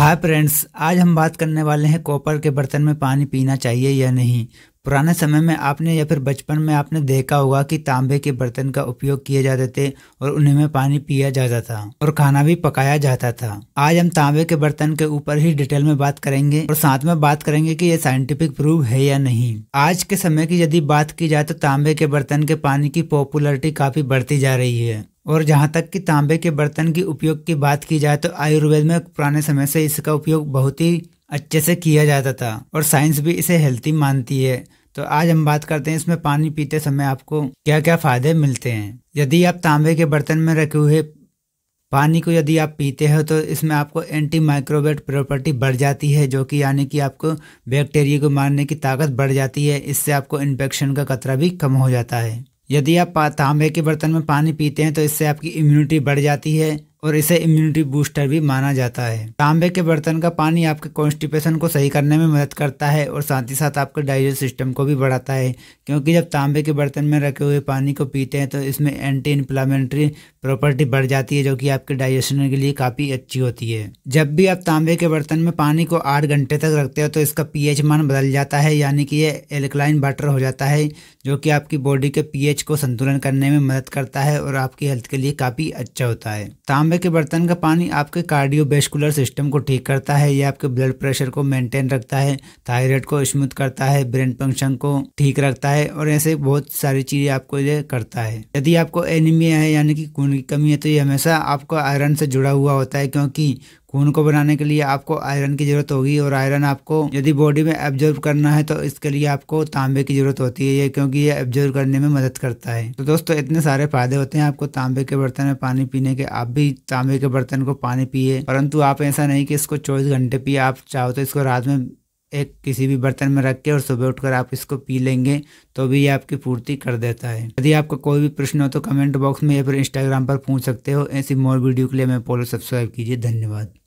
hi friends आज हम बात करने वाले हैं कॉपर के बर्तन में पानी पीना चाहिए या नहीं पुराने समय में आपने या फिर बचपन में आपने देखा होगा कि तांबे के बर्तन का उपयोग किए जाते थे और उन्हें में पानी पिया जाता था और खाना भी पकाया जाता था आज हम तांबे के बर्तन के ऊपर ही डिटेल में बात करेंगे और साथ में बात करेंगे कि ये साइंटिफिक प्रूफ है या नहीं आज के समय की यदि बात की जाए तो तांबे के बर्तन के पानी की पॉपुलरिटी काफी बढ़ती जा रही है और जहाँ तक कि तांबे के बर्तन की उपयोग की बात की जाए तो आयुर्वेद में पुराने समय से इसका उपयोग बहुत ही अच्छे से किया जाता था और साइंस भी इसे हेल्थी मानती है तो आज हम बात करते हैं इसमें पानी पीते समय आपको क्या क्या फ़ायदे मिलते हैं यदि आप तांबे के बर्तन में रखे हुए पानी को यदि आप पीते हो तो इसमें आपको एंटी माइक्रोबेट प्रॉपर्टी बढ़ जाती है जो कि यानी कि आपको बैक्टीरिया को मारने की ताकत बढ़ जाती है इससे आपको इन्फेक्शन का खतरा भी कम हो जाता है यदि आप तांबे के बर्तन में पानी पीते हैं तो इससे आपकी इम्यूनिटी बढ़ जाती है और इसे इम्यूनिटी बूस्टर भी माना जाता है तांबे के बर्तन का पानी आपके कॉन्स्टिपेशन को सही करने में मदद करता है और साथ ही साथ आपके डाइजेस्ट सिस्टम को भी बढ़ाता है क्योंकि जब तांबे के बर्तन में रखे हुए पानी को पीते हैं तो इसमें एंटी इन्फ्लामेंट्री प्रॉपर्टी बढ़ जाती है जो कि आपके डाइजेशन के लिए काफ़ी अच्छी होती है जब भी आप तांबे के बर्तन में पानी को आठ घंटे तक रखते हो तो इसका पी मान बदल जाता है यानी कि यह एल्कलाइन वाटर हो जाता है जो कि आपकी बॉडी के पी को संतुलन करने में मदद करता है और आपकी हेल्थ के लिए काफ़ी अच्छा होता है तांबे तांबे के बर्तन का पानी आपके कार्डियोवेस्कुलर सिस्टम को ठीक करता है यह आपके ब्लड प्रेशर को मेंटेन रखता है थायराइड को स्मूथ करता है ब्रेन फंक्शन को ठीक रखता है और ऐसे बहुत सारी चीजें आपको ये करता है यदि आपको एनीमिया है यानी कि खून की कमी है तो ये हमेशा आपको आयरन से जुड़ा हुआ होता है क्योंकि खून को बनाने के लिए आपको आयरन की ज़रूरत होगी और आयरन आपको यदि बॉडी में एब्जॉर्व करना है तो इसके लिए आपको तांबे की ज़रूरत होती है ये क्योंकि ये एब्जॉर्व करने में मदद करता है तो दोस्तों इतने सारे फायदे होते हैं आपको तांबे के बर्तन में पानी पीने के आप भी तांबे के बर्तन को पानी पिए परंतु आप ऐसा नहीं कि इसको चौबीस घंटे पिए आप चाहो तो इसको रात में एक किसी भी बर्तन में रख के और सुबह उठकर आप इसको पी लेंगे तो भी ये आपकी पूर्ति कर देता है यदि आपका कोई भी प्रश्न हो तो कमेंट बॉक्स में या फिर इंस्टाग्राम पर पूछ सकते हो ऐसी मोर वीडियो के लिए मैं पोलो सब्सक्राइब कीजिए धन्यवाद